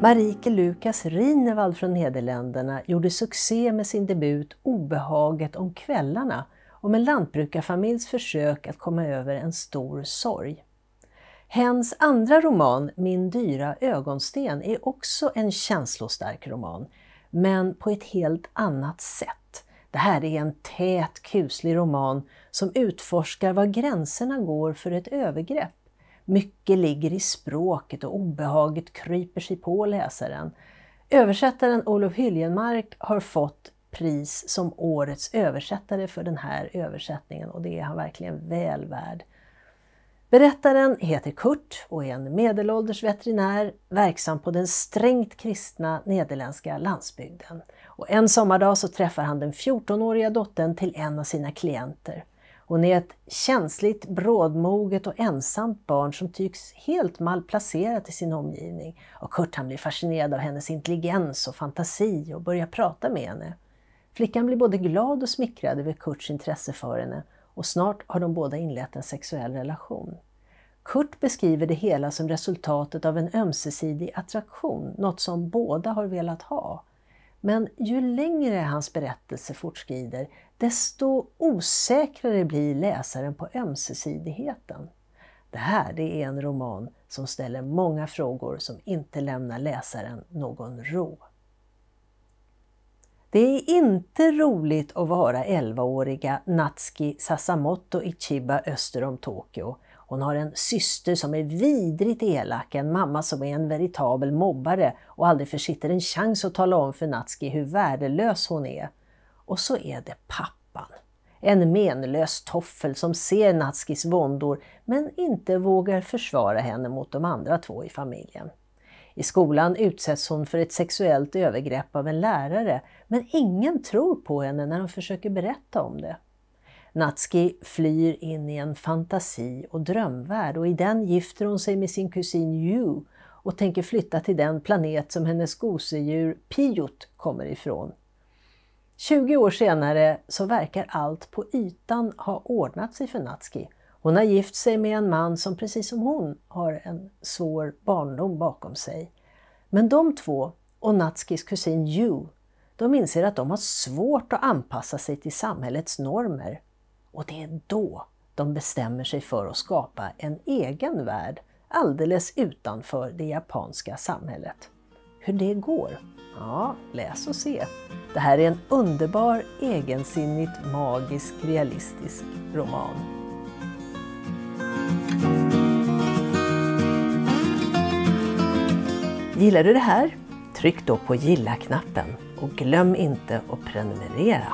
Marike Lukas Rinevald från Nederländerna gjorde succé med sin debut Obehaget om kvällarna om en lantbrukarfamiljs försök att komma över en stor sorg. Hens andra roman, Min dyra ögonsten, är också en känslostark roman, men på ett helt annat sätt. Det här är en tät, kuslig roman som utforskar var gränserna går för ett övergrepp mycket ligger i språket och obehaget kryper sig på läsaren. Översättaren Olof Hyljenmark har fått pris som årets översättare för den här översättningen och det är han verkligen väl värd. Berättaren heter Kurt och är en medelålders veterinär verksam på den strängt kristna nederländska landsbygden. Och en sommardag så träffar han den 14-åriga dottern till en av sina klienter. Hon är ett känsligt, brådmoget och ensamt barn som tycks helt malplacerat i sin omgivning. Och Kurt han blir fascinerad av hennes intelligens och fantasi och börjar prata med henne. Flickan blir både glad och smickrad över Kurts intresse för henne och snart har de båda inlett en sexuell relation. Kurt beskriver det hela som resultatet av en ömsesidig attraktion, något som båda har velat ha. Men ju längre hans berättelse fortskrider, desto osäkrare blir läsaren på ömsesidigheten. Det här det är en roman som ställer många frågor som inte lämnar läsaren någon ro. Det är inte roligt att vara 11-åriga Natsuki Sasamoto Ichiba öster om Tokyo hon har en syster som är vidrigt elak, en mamma som är en veritabel mobbare och aldrig försitter en chans att tala om för Natski hur värdelös hon är. Och så är det pappan. En menlös toffel som ser Natskis våndor men inte vågar försvara henne mot de andra två i familjen. I skolan utsätts hon för ett sexuellt övergrepp av en lärare men ingen tror på henne när hon försöker berätta om det. Natski flyr in i en fantasi och drömvärld och i den gifter hon sig med sin kusin Yu och tänker flytta till den planet som hennes gosedjur Piyut kommer ifrån. 20 år senare så verkar allt på ytan ha ordnat sig för Natski. Hon har gift sig med en man som precis som hon har en svår barndom bakom sig. Men de två och Natskis kusin Yu, de inser att de har svårt att anpassa sig till samhällets normer och det är då de bestämmer sig för att skapa en egen värld alldeles utanför det japanska samhället. Hur det går? Ja, läs och se. Det här är en underbar, egensinnigt, magisk, realistisk roman. Gillar du det här? Tryck då på gilla-knappen och glöm inte att prenumerera.